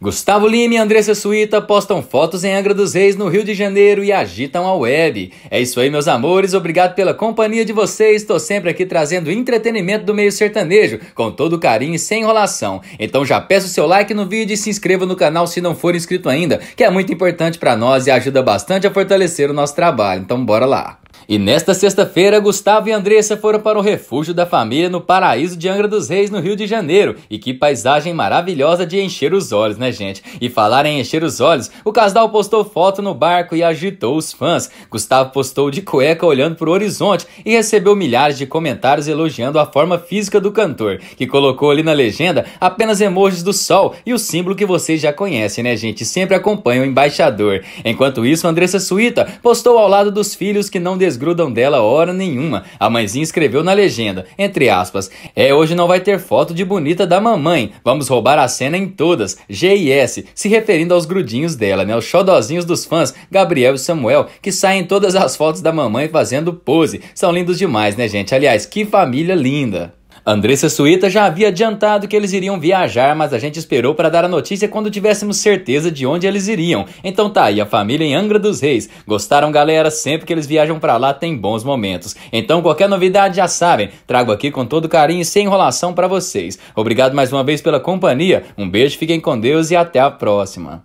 Gustavo Lima e Andressa Suíta postam fotos em Angra dos Reis, no Rio de Janeiro, e agitam a web. É isso aí, meus amores. Obrigado pela companhia de vocês. Estou sempre aqui trazendo entretenimento do meio sertanejo, com todo carinho e sem enrolação. Então já peço seu like no vídeo e se inscreva no canal se não for inscrito ainda, que é muito importante para nós e ajuda bastante a fortalecer o nosso trabalho. Então bora lá. E nesta sexta-feira, Gustavo e Andressa foram para o refúgio da família no Paraíso de Angra dos Reis, no Rio de Janeiro. E que paisagem maravilhosa de encher os olhos, né, gente? E falar em encher os olhos, o casal postou foto no barco e agitou os fãs. Gustavo postou de cueca olhando para o horizonte e recebeu milhares de comentários elogiando a forma física do cantor, que colocou ali na legenda apenas emojis do sol e o símbolo que vocês já conhecem, né, gente? Sempre acompanha o embaixador. Enquanto isso, Andressa Suíta postou ao lado dos filhos que não desgrudam dela hora nenhuma. A mãezinha escreveu na legenda, entre aspas, é hoje não vai ter foto de bonita da mamãe, vamos roubar a cena em todas, GIS, se referindo aos grudinhos dela, né, os xodozinhos dos fãs, Gabriel e Samuel, que saem todas as fotos da mamãe fazendo pose. São lindos demais, né gente? Aliás, que família linda! Andressa Suíta já havia adiantado que eles iriam viajar, mas a gente esperou para dar a notícia quando tivéssemos certeza de onde eles iriam. Então tá aí a família em Angra dos Reis. Gostaram, galera? Sempre que eles viajam para lá tem bons momentos. Então qualquer novidade já sabem, trago aqui com todo carinho e sem enrolação para vocês. Obrigado mais uma vez pela companhia. Um beijo, fiquem com Deus e até a próxima.